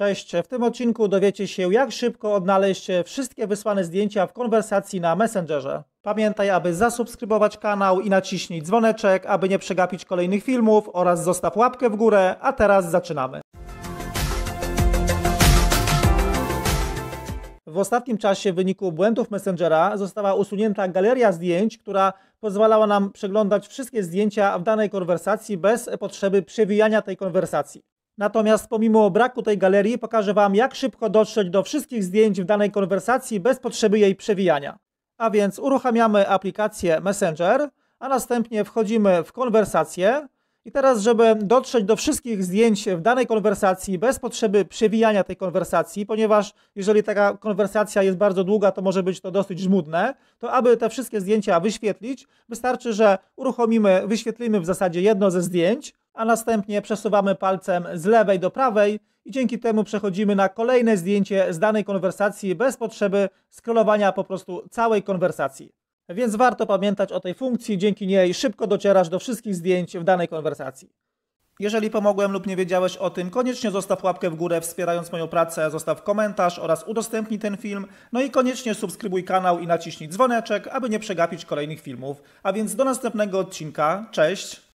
Cześć, w tym odcinku dowiecie się jak szybko odnaleźć wszystkie wysłane zdjęcia w konwersacji na Messengerze. Pamiętaj, aby zasubskrybować kanał i naciśnij dzwoneczek, aby nie przegapić kolejnych filmów oraz zostaw łapkę w górę, a teraz zaczynamy. W ostatnim czasie w wyniku błędów Messengera została usunięta galeria zdjęć, która pozwalała nam przeglądać wszystkie zdjęcia w danej konwersacji bez potrzeby przewijania tej konwersacji. Natomiast pomimo braku tej galerii pokażę Wam, jak szybko dotrzeć do wszystkich zdjęć w danej konwersacji bez potrzeby jej przewijania. A więc uruchamiamy aplikację Messenger, a następnie wchodzimy w konwersację. I teraz, żeby dotrzeć do wszystkich zdjęć w danej konwersacji bez potrzeby przewijania tej konwersacji, ponieważ jeżeli taka konwersacja jest bardzo długa, to może być to dosyć żmudne, to aby te wszystkie zdjęcia wyświetlić, wystarczy, że uruchomimy, wyświetlimy w zasadzie jedno ze zdjęć, a następnie przesuwamy palcem z lewej do prawej i dzięki temu przechodzimy na kolejne zdjęcie z danej konwersacji bez potrzeby scrollowania po prostu całej konwersacji. Więc warto pamiętać o tej funkcji, dzięki niej szybko docierasz do wszystkich zdjęć w danej konwersacji. Jeżeli pomogłem lub nie wiedziałeś o tym, koniecznie zostaw łapkę w górę wspierając moją pracę, zostaw komentarz oraz udostępnij ten film, no i koniecznie subskrybuj kanał i naciśnij dzwoneczek, aby nie przegapić kolejnych filmów. A więc do następnego odcinka, cześć!